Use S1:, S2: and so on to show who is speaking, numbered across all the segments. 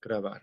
S1: Grabar.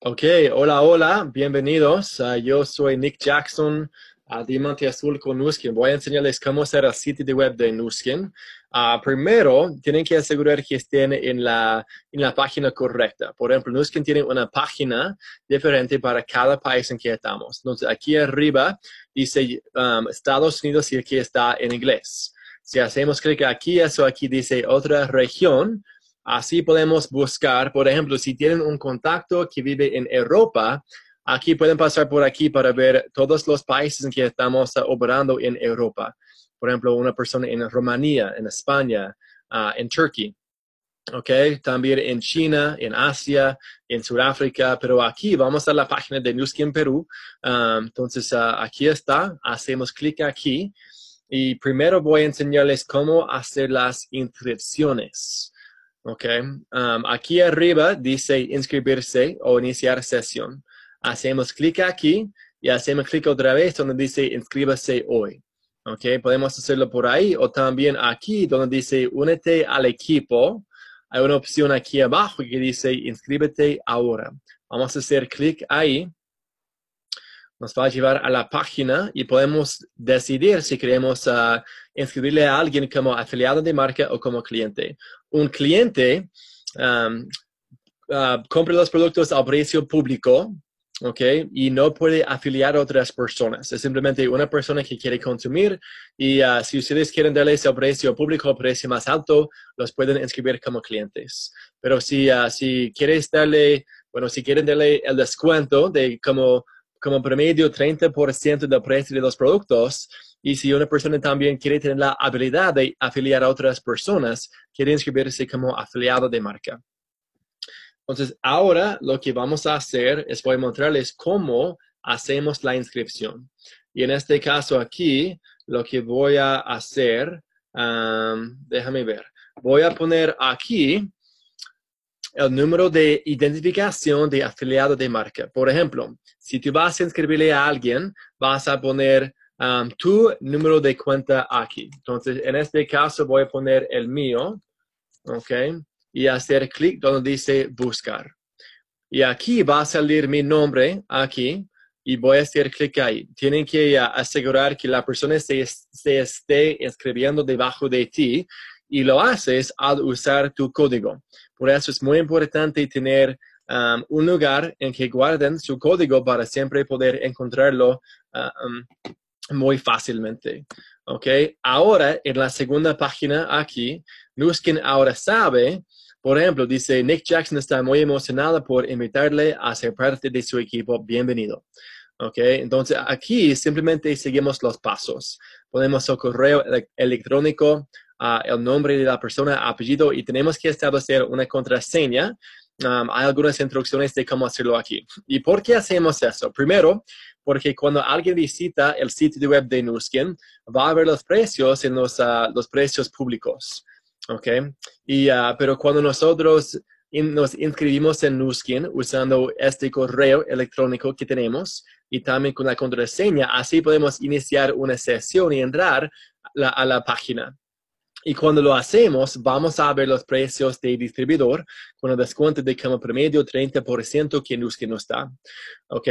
S1: Ok, hola, hola, bienvenidos. yo soy Nick Jackson uh, Diamante Azul con Nuskin. Voy a enseñarles cómo hacer el sitio de web de Nuskin. Ah, primero, tienen que asegurar que estén en la, en la página correcta. Por ejemplo, Nuskin tiene una página diferente para cada país en que estamos. Entonces, aquí arriba dice um, Estados Unidos y aquí está en inglés. Si hacemos clic aquí, eso aquí dice otra región, Así podemos buscar, por ejemplo, si tienen un contacto que vive en Europa, aquí pueden pasar por aquí para ver todos los países en que estamos eh, operando en Europa. Por ejemplo, una persona en Rumanía, en España, ah, en Turquía. Okay, también en China, en Asia, en Sudáfrica, pero aquí vamos a la página de en Perú. Ah, entonces, ah, aquí está, hacemos clic aquí y primero voy a enseñarles cómo hacer las inscripciones. ¿ok? Um, aquí arriba dice inscribirse o iniciar sesión. Hacemos clic aquí y hacemos clic otra vez donde dice inscríbase hoy. ¿Ok? Podemos hacerlo por ahí o también aquí donde dice únete al equipo. Hay una opción aquí abajo que dice inscríbete ahora. Vamos a hacer clic ahí nos va a llevar a la página y podemos decidir si queremos ah, inscribirle a alguien como afiliado de marca o como cliente. Un cliente ah, compra los productos al precio público, ¿ok? Y no puede afiliar a otras personas. Es simplemente una persona que quiere consumir y ah, si ustedes quieren darles el precio público, el precio más alto, los pueden inscribir como clientes. Pero si, si quieres darle, bueno, si quieren darle el descuento de como como promedio 30% del precio de los productos. Y si una persona también quiere tener la habilidad de afiliar a otras personas, quiere inscribirse como afiliado de marca. Entonces, ahora lo que vamos a hacer es voy a mostrarles cómo hacemos la inscripción. Y en este caso aquí, lo que voy a hacer, déjame ver, voy a poner aquí el número de identificación de afiliado de marca. Por ejemplo, si tú vas a inscribirle a alguien, vas a poner um, tu número de cuenta aquí. Entonces, en este caso voy a poner el mío, ¿ok? Y hacer clic donde dice buscar. Y aquí va a salir mi nombre, aquí, y voy a hacer clic ahí. Tienen que ah, asegurar que la persona se, se esté escribiendo debajo de ti y lo haces al usar tu código. Por eso es muy importante tener um, un lugar en que guarden su código para siempre poder encontrarlo uh, um, muy fácilmente. Ahora, en la segunda página aquí, Nuskin ahora sabe, por ejemplo, dice, Nick Jackson está muy emocionado por invitarle a ser parte de su equipo. Bienvenido. Entonces, aquí simplemente seguimos los pasos. Ponemos su correo electrónico, el nombre de la persona, apellido y tenemos que establecer una contraseña. Um, hay algunas instrucciones de cómo hacerlo aquí. ¿Y por qué hacemos eso? Primero, porque cuando alguien visita el sitio web de Nuskin, va a ver los precios en los, uh, los precios públicos. Y, uh, pero cuando nosotros nos inscribimos en Nuskin usando este correo electrónico que tenemos y también con la contraseña, así podemos iniciar una sesión y entrar a la página. Y cuando lo hacemos, vamos a ver los precios del distribuidor con el descuento de como promedio 30% que nos da. no está.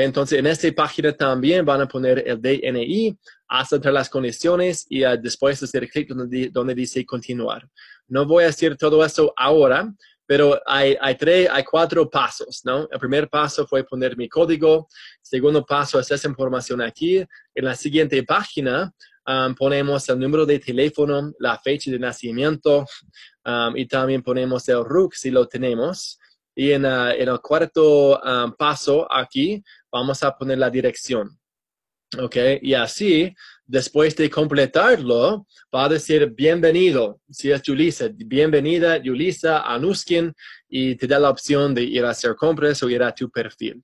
S1: entonces, en esta página también van a poner el DNI, aceptar las condiciones y ah, después hacer clic donde, dice continuar. No voy a hacer todo eso ahora, pero hay, hay, tres, hay cuatro pasos, ¿no? El primer paso fue poner mi código. El segundo paso es esa información aquí. En la siguiente página ponemos el número de teléfono, la fecha de nacimiento y también ponemos el RUC si lo tenemos. Y en, ah, el cuarto paso aquí vamos a poner la dirección. ¿Ok? Y así, después de completarlo, va a decir bienvenido, si es Julissa, bienvenida Julissa a Nuskin y te da la opción de ir a hacer compras o ir a tu perfil.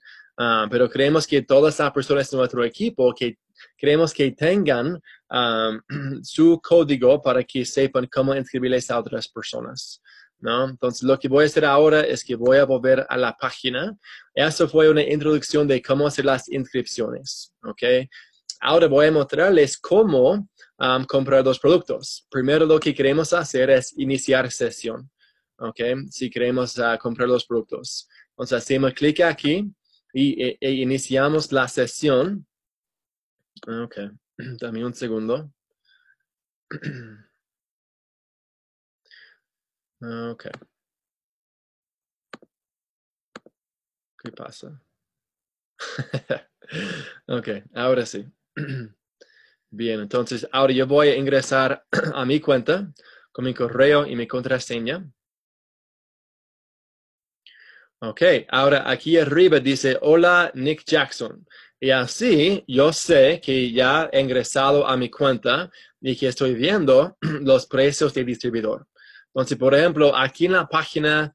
S1: pero creemos que todas las personas de nuestro equipo que queremos que tengan su código para que sepan cómo inscribirles a otras personas. ¿No? Entonces, lo que voy a hacer ahora es que voy a volver a la página. Eso fue una introducción de cómo hacer las inscripciones, ¿ok? Ahora voy a mostrarles cómo comprar los productos. Primero lo que queremos hacer es iniciar sesión, ¿ok? Si queremos ah, comprar los productos. Entonces, hacemos clic aquí y e, e iniciamos la sesión. Ah, ok, dame un segundo. Ah, ok. ¿Qué pasa? ok, ahora sí. Bien, entonces ahora yo voy a ingresar a mi cuenta con mi correo y mi contraseña. Ok, ahora aquí arriba dice, hola Nick Jackson. Y así yo sé que ya he ingresado a mi cuenta y que estoy viendo los precios del distribuidor. Entonces, por ejemplo, aquí en la página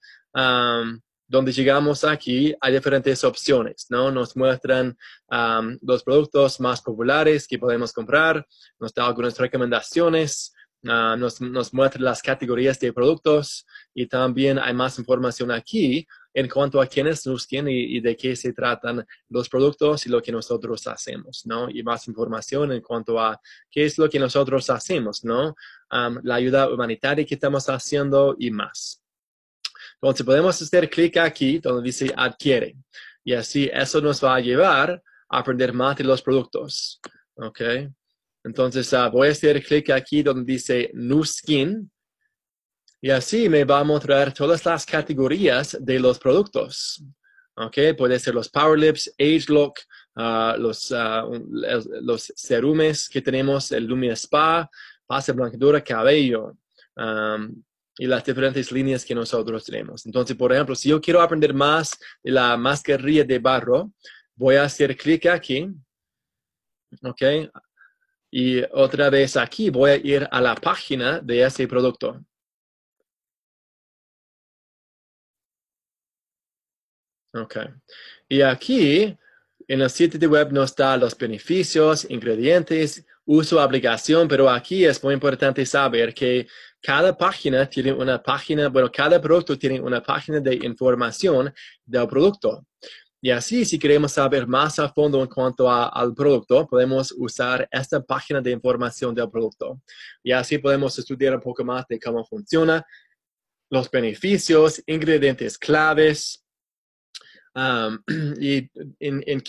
S1: donde llegamos aquí, hay diferentes opciones, ¿no? Nos muestran los productos más populares que podemos comprar, nos da algunas recomendaciones, ah, nos, nos muestra las categorías de productos y también hay más información aquí en cuanto a quiénes nos quién y, de qué se tratan los productos y lo que nosotros hacemos, ¿no? Y más información en cuanto a qué es lo que nosotros hacemos, ¿no? la ayuda humanitaria que estamos haciendo y más. Entonces podemos hacer clic aquí donde dice adquiere y así eso nos va a llevar a aprender más de los productos, ¿ok? Entonces ah, voy a hacer clic aquí donde dice New Skin y así me va a mostrar todas las categorías de los productos. ¿Ok? Puede ser los Power Lips, Age Lock, ah, los, ah, los serumes que tenemos, el Lumia Spa, base blanqueadora, cabello. y las diferentes líneas que nosotros tenemos. Entonces, por ejemplo, si yo quiero aprender más de la mascarilla de barro, voy a hacer clic aquí, ¿ok? Y otra vez aquí voy a ir a la página de ese producto. Ok. Y aquí en el sitio de web nos da los beneficios, ingredientes, uso, aplicación, pero aquí es muy importante saber que cada página tiene una página, bueno, cada producto tiene una página de información del producto. Y así, si queremos saber más a fondo en cuanto al producto, podemos usar esta página de información del producto. Y así podemos estudiar un poco más de cómo funciona, los beneficios, ingredientes claves, y en, en,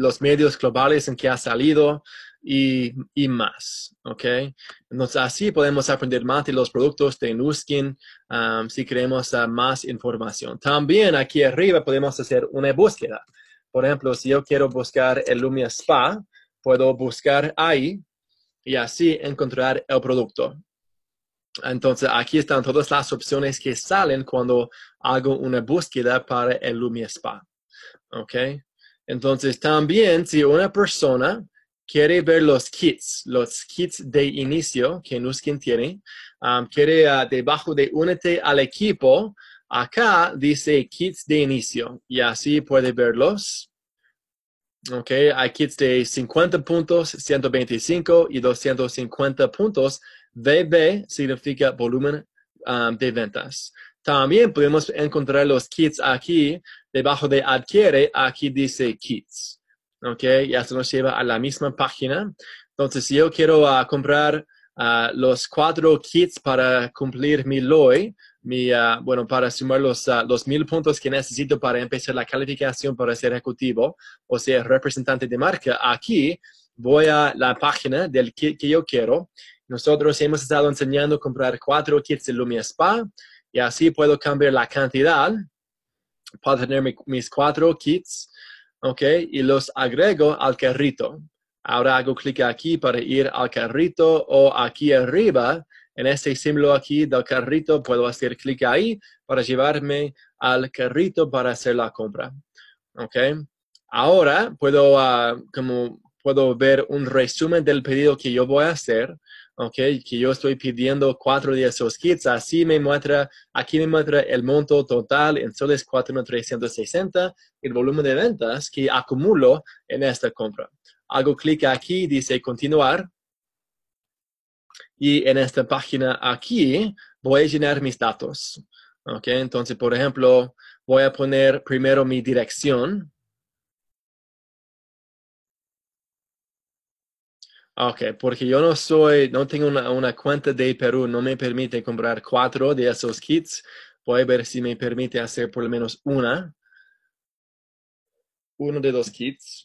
S1: los medios globales en qué ha salido y, más, ¿ok? Entonces, así podemos aprender más de los productos de Nuskin si queremos más información. También aquí arriba podemos hacer una búsqueda. Por ejemplo, si yo quiero buscar el Lumia Spa, puedo buscar ahí y así encontrar el producto. Entonces aquí están todas las opciones que salen cuando hago una búsqueda para el Lumia Spa. ¿Ok? Entonces también si una persona quiere ver los kits, los kits de inicio que Nuskin tiene, um, quiere ah, debajo de Únete al equipo, acá dice kits de inicio y así puede verlos. Ok, hay kits de 50 puntos, 125 y 250 puntos VB significa volumen um, de ventas. También podemos encontrar los kits aquí, debajo de adquiere, aquí dice kits. ¿Ok? Y esto nos lleva a la misma página. Entonces, si yo quiero ah, comprar ah, los cuatro kits para cumplir mi LOI, ah, bueno, para sumar los, los mil puntos que necesito para empezar la calificación para ser ejecutivo, o sea, representante de marca, aquí voy a la página del kit que yo quiero nosotros hemos estado enseñando comprar cuatro kits de Lumia Spa y así puedo cambiar la cantidad para tener mis cuatro kits, ¿ok? Y los agrego al carrito. Ahora hago clic aquí para ir al carrito o aquí arriba, en este símbolo aquí del carrito, puedo hacer clic ahí para llevarme al carrito para hacer la compra. ¿Ok? Ahora puedo, ah, como puedo ver un resumen del pedido que yo voy a hacer ¿ok? Que yo estoy pidiendo cuatro de esos kits, así me muestra, aquí me muestra el monto total en soles 4.360, el volumen de ventas que acumulo en esta compra. Hago clic aquí, dice continuar. Y en esta página aquí voy a llenar mis datos. ¿ok? Entonces, por ejemplo, voy a poner primero mi dirección, Ok, porque yo no soy, no tengo una, cuenta de Perú, no me permite comprar cuatro de esos kits. Voy a ver si me permite hacer por lo menos una. Uno de los kits.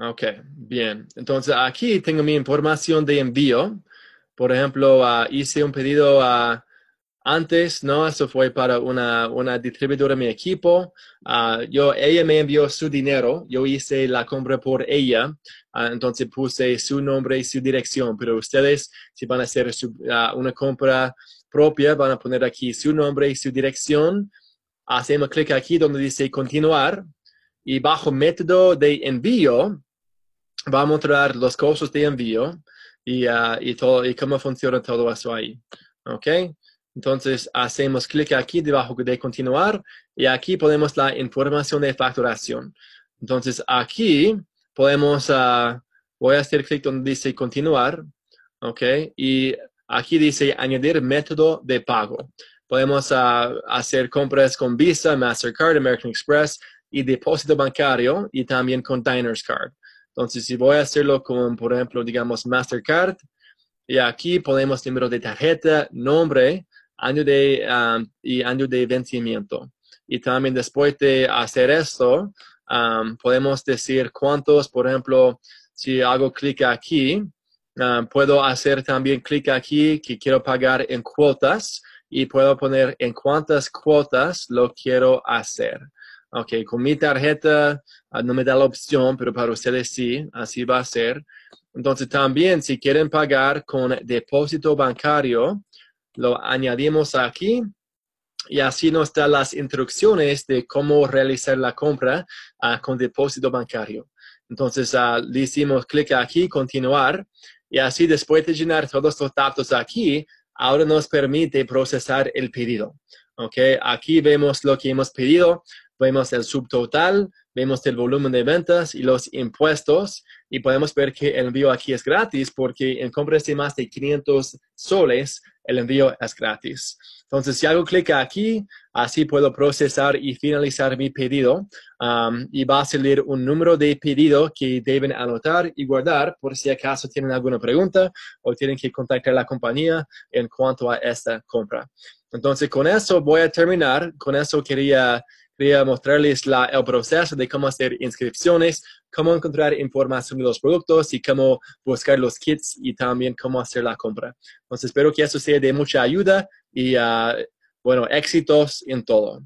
S1: Ok, bien. Entonces aquí tengo mi información de envío. Por ejemplo, ah, hice un pedido a antes, ¿no? Eso fue para una, distribuidora de mi equipo. Ah, yo, ella me envió su dinero, yo hice la compra por ella, ah, entonces puse su nombre y su dirección, pero ustedes si van a hacer ah, una compra propia, van a poner aquí su nombre y su dirección. Hacemos clic aquí donde dice continuar y bajo método de envío va a mostrar los costos de envío y, y todo, y cómo funciona todo eso ahí. ¿Ok? Entonces hacemos clic aquí debajo de continuar y aquí ponemos la información de facturación. Entonces aquí podemos, ah, voy a hacer clic donde dice continuar, ¿ok? Y aquí dice añadir método de pago. Podemos ah, hacer compras con Visa, Mastercard, American Express y depósito bancario y también con Diners Card. Entonces, si voy a hacerlo con, por ejemplo, digamos Mastercard, y aquí ponemos número de tarjeta, nombre, año de, um, y año de vencimiento. Y también después de hacer esto, um, podemos decir cuántos, por ejemplo, si hago clic aquí, um, puedo hacer también clic aquí que quiero pagar en cuotas y puedo poner en cuántas cuotas lo quiero hacer. Ok, con mi tarjeta ah, no me da la opción, pero para ustedes sí, así va a ser. Entonces también si quieren pagar con depósito bancario, lo añadimos aquí y así nos da las instrucciones de cómo realizar la compra ah, con depósito bancario. Entonces ah, le hicimos clic aquí, continuar, y así después de llenar todos los datos aquí, ahora nos permite procesar el pedido. Okay, aquí vemos lo que hemos pedido, vemos el subtotal, vemos el volumen de ventas y los impuestos y podemos ver que el envío aquí es gratis porque en compras de más de 500 soles, el envío es gratis. Entonces, si hago clic aquí, así puedo procesar y finalizar mi pedido y va a salir un número de pedido que deben anotar y guardar por si acaso tienen alguna pregunta o tienen que contactar a la compañía en cuanto a esta compra. Entonces, con eso voy a terminar. Con eso quería Quería mostrarles el proceso de cómo hacer inscripciones, cómo encontrar información de los productos y cómo buscar los kits y también cómo hacer la compra. Entonces, espero que eso sea de mucha ayuda y, ah, bueno, éxitos en todo.